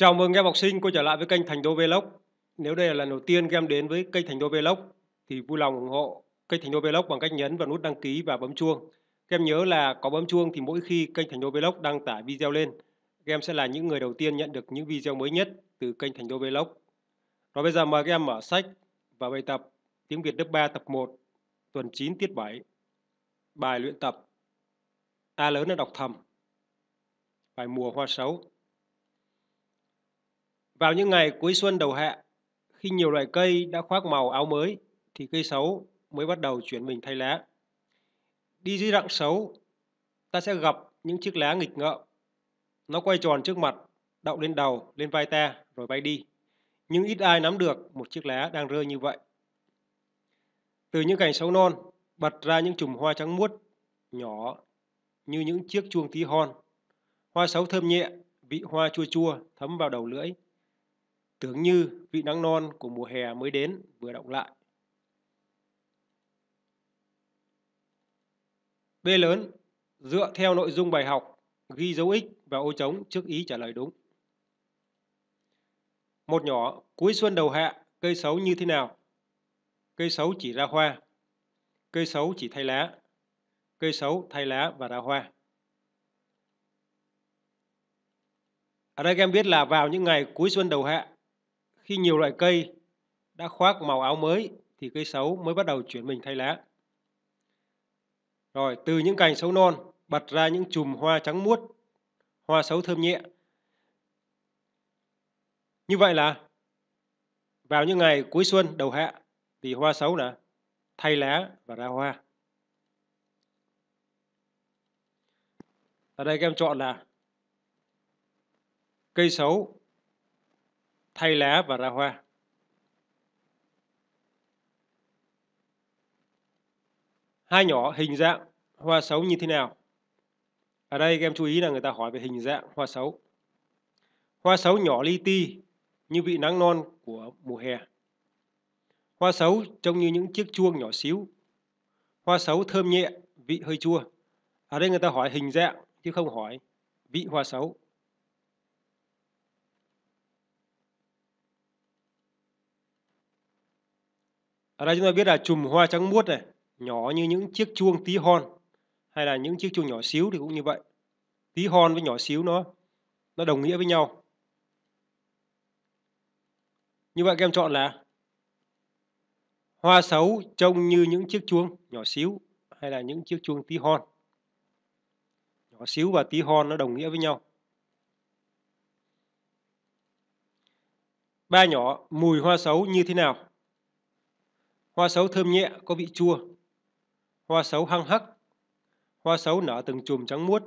Chào mừng em học sinh quay trở lại với kênh Thành Đô Vlog. Nếu đây là lần đầu tiên em đến với kênh Thành Đô Vlog thì vui lòng ủng hộ kênh Thành Đô Vlog bằng cách nhấn vào nút đăng ký và bấm chuông. Các em nhớ là có bấm chuông thì mỗi khi kênh Thành Đô Vlog đăng tải video lên, các em sẽ là những người đầu tiên nhận được những video mới nhất từ kênh Thành Đô Vlog. Rồi bây giờ mời các em mở sách và bài tập tiếng Việt lớp 3 tập 1 tuần 9 tiết 7. Bài luyện tập A lớn đã đọc thầm. Bài mùa hoa sấu. Vào những ngày cuối xuân đầu hạ, khi nhiều loại cây đã khoác màu áo mới, thì cây xấu mới bắt đầu chuyển mình thay lá. Đi dưới rặng xấu, ta sẽ gặp những chiếc lá nghịch ngợm. Nó quay tròn trước mặt, đậu lên đầu, lên vai ta, rồi bay đi. Nhưng ít ai nắm được một chiếc lá đang rơi như vậy. Từ những cành xấu non, bật ra những chùm hoa trắng muốt, nhỏ như những chiếc chuông tí hon. Hoa xấu thơm nhẹ, vị hoa chua chua thấm vào đầu lưỡi tưởng như vị nắng non của mùa hè mới đến vừa động lại. B lớn, dựa theo nội dung bài học, ghi dấu ích và ô trống trước ý trả lời đúng. Một nhỏ, cuối xuân đầu hạ, cây xấu như thế nào? Cây xấu chỉ ra hoa. Cây xấu chỉ thay lá. Cây xấu thay lá và ra hoa. Ở đây các em biết là vào những ngày cuối xuân đầu hạ khi nhiều loại cây đã khoác màu áo mới thì cây xấu mới bắt đầu chuyển mình thay lá. Rồi từ những cành xấu non bật ra những chùm hoa trắng muốt, hoa xấu thơm nhẹ. Như vậy là vào những ngày cuối xuân đầu hạ thì hoa xấu là thay lá và ra hoa. Ở đây các em chọn là cây xấu thay lá và ra hoa. Hai nhỏ hình dạng hoa xấu như thế nào? Ở đây các em chú ý là người ta hỏi về hình dạng hoa xấu. Hoa xấu nhỏ li ti như vị nắng non của mùa hè. Hoa xấu trông như những chiếc chuông nhỏ xíu. Hoa xấu thơm nhẹ, vị hơi chua. Ở đây người ta hỏi hình dạng chứ không hỏi vị hoa xấu. ở đây chúng ta biết là chùm hoa trắng muốt này nhỏ như những chiếc chuông tí hon hay là những chiếc chuông nhỏ xíu thì cũng như vậy tí hon với nhỏ xíu nó nó đồng nghĩa với nhau như vậy các em chọn là hoa xấu trông như những chiếc chuông nhỏ xíu hay là những chiếc chuông tí hon nhỏ xíu và tí hon nó đồng nghĩa với nhau ba nhỏ mùi hoa xấu như thế nào Hoa sấu thơm nhẹ có vị chua. Hoa sấu hăng hắc. Hoa sấu nở từng chùm trắng muốt.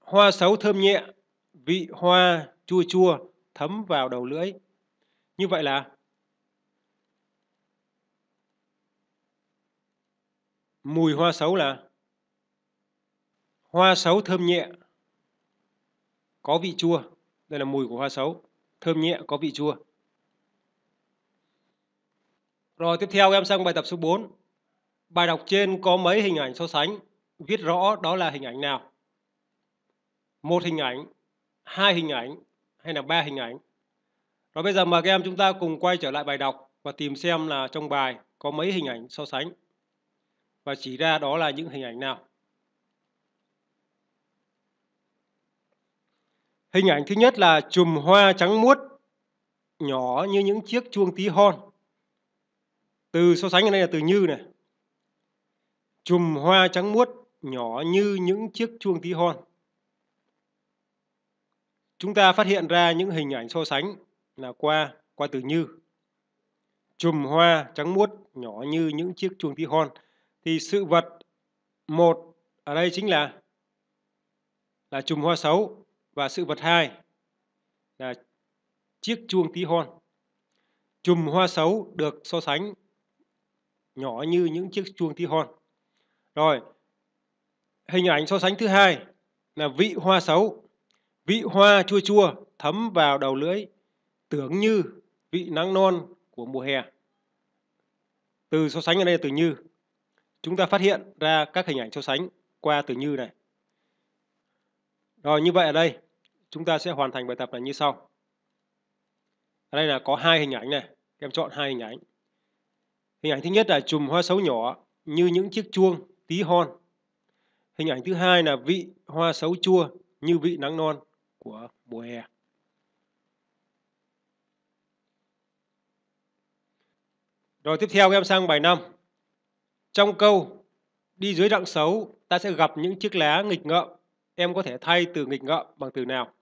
Hoa sấu thơm nhẹ, vị hoa chua chua thấm vào đầu lưỡi. Như vậy là mùi hoa sấu là hoa sấu thơm nhẹ có vị chua, đây là mùi của hoa sấu, thơm nhẹ có vị chua. Rồi tiếp theo em sang bài tập số 4. Bài đọc trên có mấy hình ảnh so sánh, viết rõ đó là hình ảnh nào. Một hình ảnh, hai hình ảnh hay là ba hình ảnh. Rồi bây giờ mời các em chúng ta cùng quay trở lại bài đọc và tìm xem là trong bài có mấy hình ảnh so sánh và chỉ ra đó là những hình ảnh nào. Hình ảnh thứ nhất là chùm hoa trắng muốt nhỏ như những chiếc chuông tí hon. Từ so sánh ở đây là từ như này. Chùm hoa trắng muốt nhỏ như những chiếc chuông tí hon. Chúng ta phát hiện ra những hình ảnh so sánh là qua qua từ như. Chùm hoa trắng muốt nhỏ như những chiếc chuông tí hon thì sự vật một ở đây chính là là chùm hoa xấu và sự vật hai là chiếc chuông tí hon chùm hoa sấu được so sánh nhỏ như những chiếc chuông tí hon rồi hình ảnh so sánh thứ hai là vị hoa sấu vị hoa chua chua thấm vào đầu lưỡi tưởng như vị nắng non của mùa hè từ so sánh ở đây là từ như chúng ta phát hiện ra các hình ảnh so sánh qua từ như này rồi như vậy ở đây chúng ta sẽ hoàn thành bài tập là như sau. Ở đây là có hai hình ảnh này, các em chọn hai hình ảnh. Hình ảnh thứ nhất là chùm hoa sấu nhỏ như những chiếc chuông tí hon. Hình ảnh thứ hai là vị hoa sấu chua như vị nắng non của mùa hè. Rồi tiếp theo các em sang bài 5. Trong câu đi dưới rặng xấu, ta sẽ gặp những chiếc lá nghịch ngợm em có thể thay từ nghịch ngợm bằng từ nào?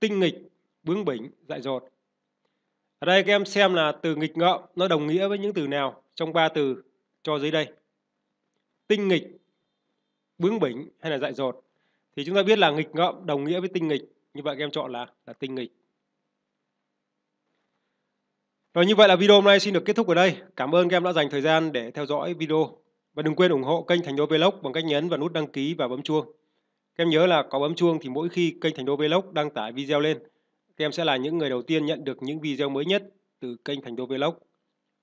Tinh nghịch, bướng bỉnh, dại dột. Ở đây các em xem là từ nghịch ngợm nó đồng nghĩa với những từ nào trong ba từ cho dưới đây. Tinh nghịch, bướng bỉnh hay là dại dột. Thì chúng ta biết là nghịch ngợm đồng nghĩa với tinh nghịch. Như vậy các em chọn là là tinh nghịch. Rồi như vậy là video hôm nay xin được kết thúc ở đây. Cảm ơn các em đã dành thời gian để theo dõi video. Và đừng quên ủng hộ kênh Thành Đô Vlog bằng cách nhấn vào nút đăng ký và bấm chuông. Các em nhớ là có bấm chuông thì mỗi khi kênh Thành Đô Vlog đăng tải video lên, các em sẽ là những người đầu tiên nhận được những video mới nhất từ kênh Thành Đô Vlog.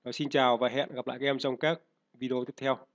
Và xin chào và hẹn gặp lại các em trong các video tiếp theo.